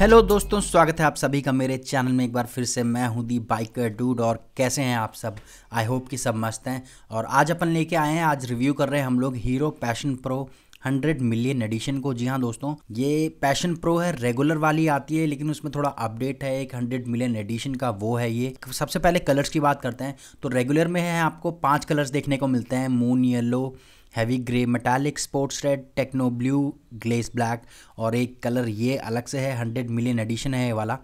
hello दोस्तों स्वागत है आप सभी का मेरे चैनल में एक बार फिर से मैं हूं दी बाइकर डूड और कैसे हैं आप सब आई होप कि सब मस्त हैं और आज अपन लेके आए हैं आज रिव्यू कर रहे हैं हम लोग Hero Passion Pro hundred million edition को जी हाँ दोस्तों ये पैशन प्रो है रेगुलर वाली आती है लेकिन उसमें थोड़ा अपडेट है एक हंड्रेड मिलियन एडिशन का वो है ये सबसे पहले कलर्स की बात करते हैं तो रेगुलर में है आपको पाँच कलर्स देखने को मिलते हैं moon yellow heavy grey metallic sports red techno blue glace black और एक कलर ये अलग से है हंड्रेड मिलियन एडिशन है ये वाला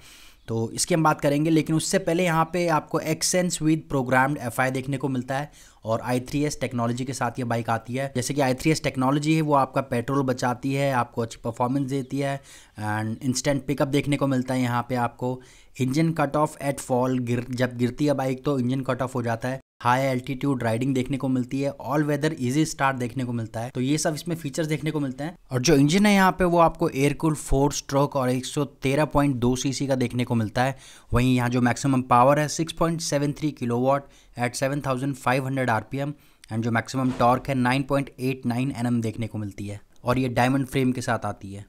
तो इसकी हम बात करेंगे लेकिन उससे पहले यहाँ पे आपको एक्सेंस विद प्रोग्राम्ड एफ देखने को मिलता है और आई थ्री एस टेक्नोलॉजी के साथ ये बाइक आती है जैसे कि आई थ्री एस टेक्नोलॉजी है वो आपका पेट्रोल बचाती है आपको अच्छी परफॉर्मेंस देती है एंड इंस्टेंट पिकअप देखने को मिलता है यहाँ पे आपको engine cut off at fall गिर जब गिरती है बाइक तो इंजन कट ऑफ हो जाता है हाई एल्टीट्यूड राइडिंग देखने को मिलती है ऑल वेदर इजी स्टार्ट देखने को मिलता है तो ये सब इसमें फीचर्स देखने को मिलते हैं और जो इंजन है यहाँ पे वो आपको एयरकूल फोर स्ट्रोक और 113.2 सीसी का देखने को मिलता है वहीं यहाँ जो मैक्सिमम पावर है 6.73 किलोवाट एट 7500 आरपीएम एंड जो मैक्सिमम टॉर्क है 9.89 एनएम देखने को मिलती है और ये डायमंड फ्रेम के साथ आती है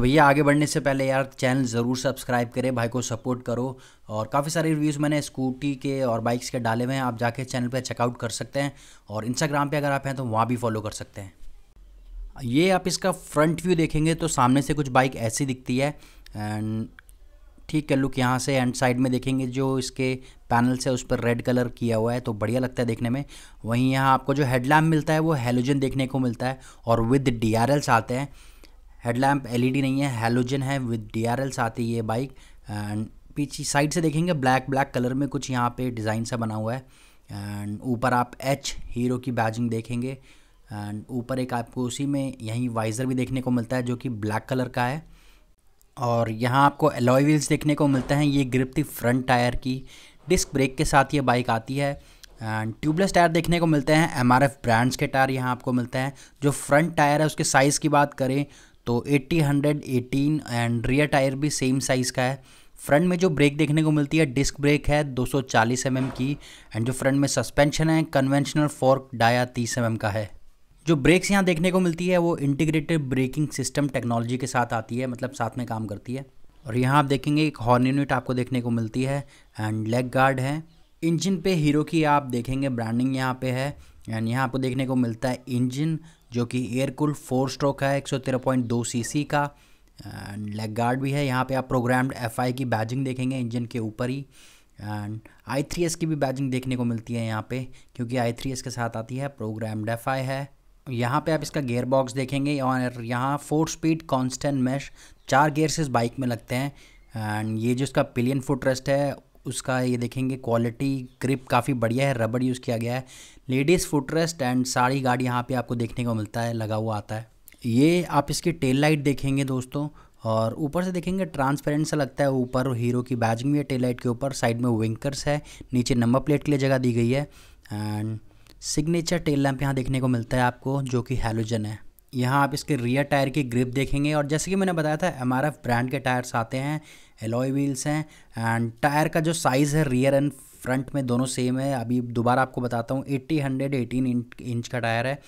तो भैया आगे बढ़ने से पहले यार चैनल ज़रूर सब्सक्राइब करें भाई को सपोर्ट करो और काफ़ी सारे रिव्यूज़ मैंने स्कूटी के और बाइक्स के डाले हुए हैं आप जाके चैनल पर चेकआउट कर सकते हैं और इंस्टाग्राम पर अगर आप हैं तो वहाँ भी फॉलो कर सकते हैं ये आप इसका फ्रंट व्यू देखेंगे तो सामने से कुछ बाइक ऐसी दिखती है एंड ठीक है लुक यहाँ से एंड साइड में देखेंगे जो इसके पैनल्स है उस पर रेड कलर किया हुआ है तो बढ़िया लगता है देखने में वहीं यहाँ आपको जो हेडलैम्प मिलता है वो हेलोजन देखने को मिलता है और विद डी आते हैं हेडलैम्प एलईडी e नहीं है हेलोजन है विद डीआरएल साथ ही ये बाइक एंड पीछे साइड से देखेंगे ब्लैक ब्लैक कलर में कुछ यहाँ पे डिज़ाइन सा बना हुआ है एंड ऊपर आप एच हीरो की बैजिंग देखेंगे एंड ऊपर एक आपको उसी में यहीं वाइज़र भी देखने को मिलता है जो कि ब्लैक कलर का है और यहाँ आपको एलॉय व्हील्स देखने को मिलते हैं ये ग्रिप थी फ्रंट टायर की डिस्क ब्रेक के साथ ये बाइक आती है एंड ट्यूबलेस टायर देखने को मिलते हैं एम ब्रांड्स के टायर यहाँ आपको मिलते हैं जो फ्रंट टायर है उसके साइज़ की बात करें तो eighty hundred eighteen and rear tyre भी सेम साइज़ का है फ्रंट में जो ब्रेक देखने को मिलती है डिस्क ब्रेक है 240 सौ mm की एंड जो फ्रंट में सस्पेंशन है conventional fork dia 30 M mm का है जो ब्रेक्स यहाँ देखने को मिलती है वो इंटीग्रेटेड ब्रेकिंग सिस्टम टेक्नोलॉजी के साथ आती है मतलब साथ में काम करती है और यहाँ आप देखेंगे एक हॉर्न यूनिट आपको देखने को मिलती है एंड लेग गार्ड है इंजन पे हीरो की आप देखेंगे ब्रांडिंग यहाँ पे है एंड यहाँ आपको देखने को मिलता है इंजन जो कि एयर कूल फोर स्ट्रोक है एक सौ तेरह पॉइंट दो सी सी का एंड लेग गार्ड भी है यहाँ पे आप प्रोग्राम्ड एफ आई की बैजिंग देखेंगे इंजन के ऊपर ही एंड आई थ्री एस की भी बैजिंग देखने को मिलती है यहाँ पे क्योंकि आई थ्री एस के साथ आती है प्रोग्राम्ड एफ आई है यहाँ पे आप इसका गेयर बॉक्स देखेंगे और यहाँ फोर स्पीड कॉन्स्टेंट मैश चार गियर्स इस बाइक में लगते हैं एंड ये जो इसका पिलियन फुट रेस्ट है उसका ये देखेंगे क्वालिटी ग्रिप काफ़ी बढ़िया है रबड़ यूज़ किया गया है ladies footrest and sari guard यहाँ पे आपको देखने को मिलता है लगा हुआ आता है ये आप इसकी टेल लाइट देखेंगे दोस्तों और ऊपर से देखेंगे ट्रांसपेरेंट सा लगता है ऊपर हीरो की बैजिंग भी है टेल लाइट के ऊपर साइड में विंकर्स है नीचे नंबर प्लेट के लिए जगह दी गई है एंड सिग्नेचर टेल लैम्प यहाँ देखने को मिलता है आपको जो कि हेलोजन है यहाँ आप इसके रियर टायर की ग्रिप देखेंगे और जैसे कि मैंने बताया था एम ब्रांड के टायर्स आते हैं एलोय व्हील्स हैं एंड टायर का जो साइज़ है रियर एंड फ्रंट में दोनों सेम है अभी दोबारा आपको बताता हूँ एट्टी हंड्रेड एटीन इंच का टायर है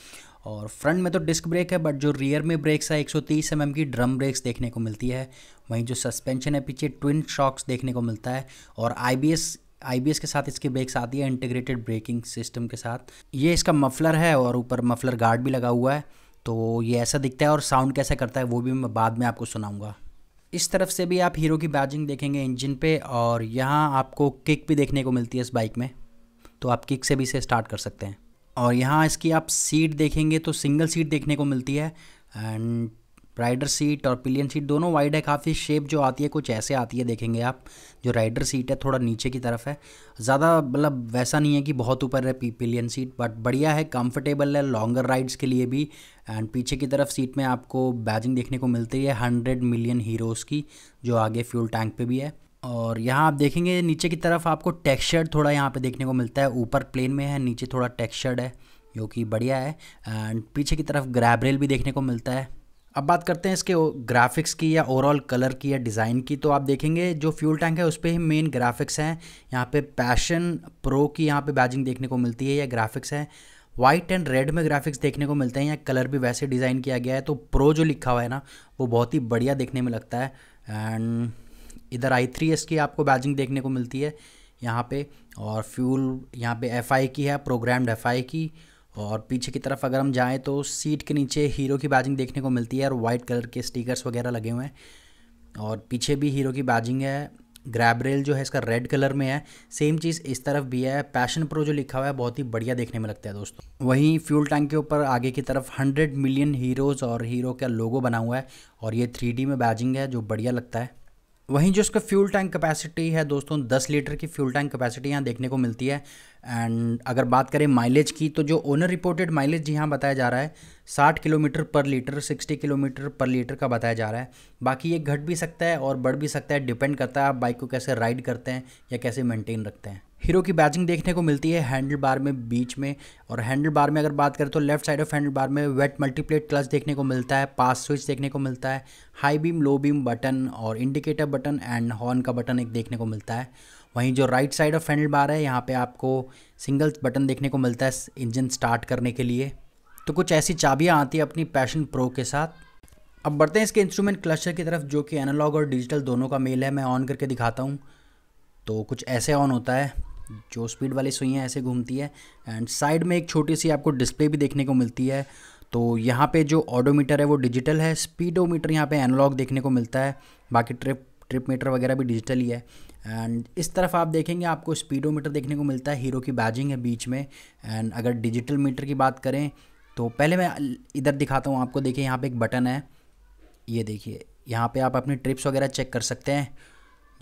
और फ्रंट में तो डिस्क ब्रेक है बट जो रियर में ब्रेक्स है 130 एम mm की ड्रम ब्रेक्स देखने को मिलती है वहीं जो सस्पेंशन है पीछे ट्विन शॉक्स देखने को मिलता है और आई आई के साथ इसकी ब्रेक्स आती है इंटीग्रेटेड ब्रेकिंग सिस्टम के साथ ये इसका मफलर है और ऊपर मफलर गार्ड भी लगा हुआ है तो ये ऐसा दिखता है और साउंड कैसा करता है वो भी मैं बाद में आपको सुनाऊँगा इस तरफ से भी आप हीरो की बैजिंग देखेंगे इंजन पे और यहाँ आपको किक भी देखने को मिलती है इस बाइक में तो आप किक से भी इसे स्टार्ट कर सकते हैं और यहाँ इसकी आप सीट देखेंगे तो सिंगल सीट देखने को मिलती है एंड राइडर सीट और पिलियन सीट दोनों वाइड है काफ़ी शेप जो आती है कुछ ऐसे आती है देखेंगे आप जो राइडर सीट है थोड़ा नीचे की तरफ है ज़्यादा मतलब वैसा नहीं है कि बहुत ऊपर है पिलियन सीट बट बढ़िया है कंफर्टेबल है लॉन्गर राइड्स के लिए भी एंड पीछे की तरफ सीट में आपको बैजिंग देखने को मिलती है हंड्रेड मिलियन हीरोज़ की जो आगे फ्यूल टैंक पर भी है और यहाँ आप देखेंगे नीचे की तरफ आपको टेक्सचर्ड थोड़ा यहाँ पे देखने को मिलता है ऊपर प्लेन में है नीचे थोड़ा टेक्सचर्ड है जो कि बढ़िया है एंड पीछे की तरफ ग्रैब रेल भी देखने को मिलता है अब बात करते हैं इसके ग्राफिक्स की या ओवरऑल कलर की या डिज़ाइन की तो आप देखेंगे जो फ्यूल टैंक है उस पर ही मेन ग्राफिक्स हैं यहाँ पे पैशन प्रो की यहाँ पे बैजिंग देखने को मिलती है या ग्राफिक्स है वाइट एंड रेड में ग्राफिक्स देखने को मिलते हैं या कलर भी वैसे डिज़ाइन किया गया है तो प्रो जो लिखा हुआ है ना वो बहुत ही बढ़िया देखने में लगता है एंड इधर आई थ्री एस की आपको बैजिंग देखने को मिलती है यहाँ पे और फ्यूल यहाँ पे एफ आई की है प्रोग्राम्ड एफ आई की और पीछे की तरफ अगर हम जाएँ तो सीट के नीचे हीरो की बैजिंग देखने को मिलती है और वाइट कलर के स्टिकर्स वगैरह लगे हुए हैं और पीछे भी हीरो की बैजिंग है ग्रैब रेल जो है इसका रेड कलर में है सेम चीज़ इस तरफ भी है पैशन प्रो जो लिखा हुआ है बहुत ही बढ़िया देखने में लगता है दोस्तों वहीं फ्यूल टैंक के ऊपर आगे की तरफ 100 मिलियन हीरोज़ और हीरो का लोगो बना हुआ है और ये थ्री में बैजिंग है जो बढ़िया लगता है वहीं जो इसका फ्यूल टैंक कैपेसिटी है दोस्तों 10 लीटर की फ्यूल टैंक कैपेसिटी यहाँ देखने को मिलती है एंड अगर बात करें माइलेज की तो जो ओनर रिपोर्टेड माइलेज यहाँ बताया जा रहा है 60 किलोमीटर पर लीटर 60 किलोमीटर पर लीटर का बताया जा रहा है बाकी ये घट भी सकता है और बढ़ भी सकता है डिपेंड करता है आप बाइक को कैसे राइड करते हैं या कैसे मेनटेन रखते हैं हीरो की बैचिंग देखने को मिलती है हैंडल बार में बीच में और हैंडल बार में अगर बात करें तो left side of handle bar में वेट मल्टीप्लेट क्लच देखने को मिलता है पास स्विच देखने को मिलता है high beam low beam button और इंडिकेटर बटन एंड हॉर्न का बटन एक देखने को मिलता है वहीं जो right side of handle bar है यहाँ पर आपको सिंगल बटन देखने को मिलता है इंजन स्टार्ट करने के लिए तो कुछ ऐसी चाबियाँ आती है अपनी पैशन प्रो के साथ अब बढ़ते हैं इसके इंस्ट्रूमेंट क्लस्टर की तरफ जो कि एनालॉग और डिजिटल दोनों का मेल है मैं ऑन करके दिखाता हूँ तो कुछ ऐसे ऑन होता है जो स्पीड वाली सुइयाँ हैं ऐसे घूमती है एंड साइड में एक छोटी सी आपको डिस्प्ले भी देखने को मिलती है तो यहाँ पे जो ऑडोमीटर है वो डिजिटल है स्पीडोमीटर यहाँ पे एनालॉग देखने को मिलता है बाकी ट्रिप ट्रिप मीटर वगैरह भी डिजिटल ही है एंड इस तरफ आप देखेंगे आपको स्पीडोमीटर देखने को मिलता है हीरो की बैजिंग है बीच में एंड अगर डिजिटल मीटर की बात करें तो पहले मैं इधर दिखाता हूँ आपको देखिए यहाँ पे एक बटन है ये देखिए यहाँ पे आप अपनी ट्रिप्स वगैरह चेक कर सकते हैं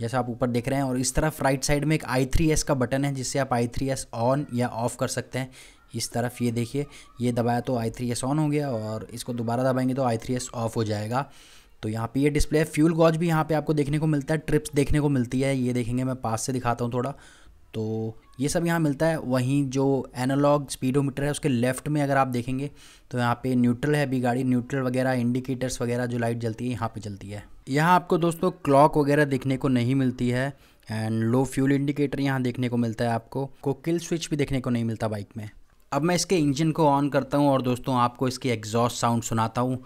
जैसा आप ऊपर देख रहे हैं और इस तरफ राइट साइड में एक आई थ्री एस का बटन है जिससे आप आई थ्री एस ऑन या ऑफ़ कर सकते हैं इस तरफ ये देखिए ये दबाया तो आई थ्री एस ऑन हो गया और इसको दोबारा दबाएंगे तो आई थ्री एस ऑफ़ हो जाएगा तो यहाँ पे ये डिस्प्ले है फ्यूल गॉज भी यहाँ पे आपको देखने को मिलता है ट्रिप्स देखने को मिलती है ये देखेंगे मैं पास से दिखाता हूँ थोड़ा तो ये सब यहाँ मिलता है वहीं जो एनालॉग स्पीडोमीटर है उसके लेफ़्ट में अगर आप देखेंगे तो यहाँ पे न्यूट्रल है अभी गाड़ी न्यूट्रल वगैरह इंडिकेटर्स वगैरह जो लाइट जलती है यहाँ पे चलती है यहाँ आपको दोस्तों क्लॉक वगैरह देखने को नहीं मिलती है एंड लो फ्यूल इंडिकेटर यहाँ देखने को मिलता है आपको को किल स्विच भी देखने को नहीं मिलता बाइक में अब मैं इसके इंजन को ऑन करता हूँ और दोस्तों आपको इसकी एग्जॉस्ट साउंड सुनाता हूँ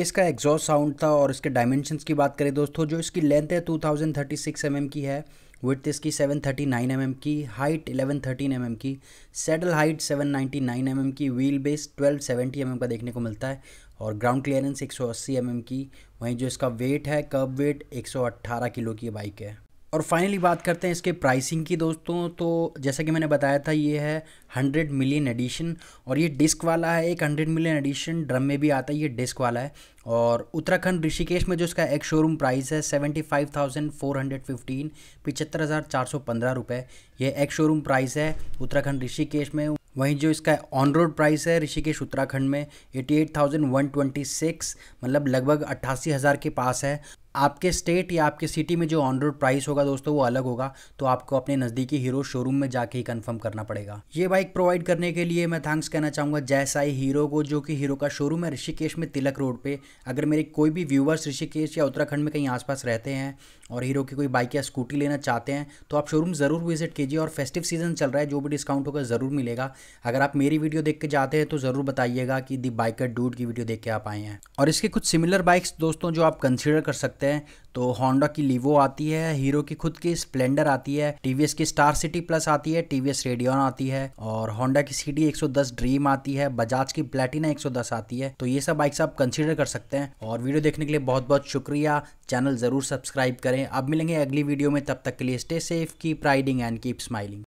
इसका एग्जॉस्ट साउंड था और इसके डायमेंशंस की बात करें दोस्तों जो इसकी लेंथ है 2036 mm की है विथ इसकी 739 mm की हाइट 1113 mm की सेडल हाइट 799 mm की व्हील बेस 1270 mm का देखने को मिलता है और ग्राउंड क्लियरेंस 180 mm की वहीं जो इसका वेट है कब वेट 118 किलो की बाइक है और फाइनली बात करते हैं इसके प्राइसिंग की दोस्तों तो जैसा कि मैंने बताया था ये है हंड्रेड मिलियन एडिशन और ये डिस्क वाला है एक हंड्रेड मिलियन एडिशन ड्रम में भी आता है ये डिस्क वाला है और उत्तराखंड ऋषिकेश में जो इसका एक शोरूम प्राइस है seventy five thousand four hundred fifteen पिचहत्तर हज़ार चार सौ पंद्रह रुपये ये एक शोरूम प्राइस है उत्तराखंड ऋषिकेश में वहीं जो इसका ऑन रोड प्राइस है ऋषिकेश उत्तराखंड में eighty eight thousand one twenty six मतलब लगभग अट्ठासी हज़ार के पास है आपके स्टेट या आपके सिटी में जो ऑन रोड प्राइस होगा दोस्तों वो अलग होगा तो आपको अपने नज़दीकी हीरो शोरूम में जाके ही कंफर्म करना पड़ेगा ये बाइक प्रोवाइड करने के लिए मैं थैंक्स कहना चाहूँगा जैसाई हीरो को जो कि हीरो का शोरूम है ऋषिकेश में तिलक रोड पे अगर मेरे कोई भी व्यूवर्स ऋषिकेश या उत्तराखंड में कहीं आसपास रहते हैं और हीरो की कोई बाइक या स्कूटी लेना चाहते हैं तो आप शोरूम ज़रूर विजिट कीजिए और फेस्टिव सीजन चल रहा है जो भी डिस्काउंट होगा ज़रूर मिलेगा अगर आप मेरी वीडियो देख के जाते हैं तो ज़रूर बताइएगा कि दी बाइकर डूड की वीडियो देख के आप आए हैं और इसके कुछ सिमिलर बाइक्स दोस्तों जो आप कंसिडर कर सकते सकते हैं तो होंडा की लीवो आती है हीरो की खुद की स्प्लेंडर आती है टीवीएस की स्टार सिटी प्लस आती है टीवीएस रेडियन आती है और होंडा की सीडी 110 ड्रीम आती है बजाज की प्लेटिना 110 आती है तो ये सब बाइक्स आप कंसिडर कर सकते हैं और वीडियो देखने के लिए बहुत बहुत शुक्रिया चैनल जरूर सब्सक्राइब करें अब मिलेंगे अगली वीडियो में तब तक के लिए stay safe keep riding and keep smiling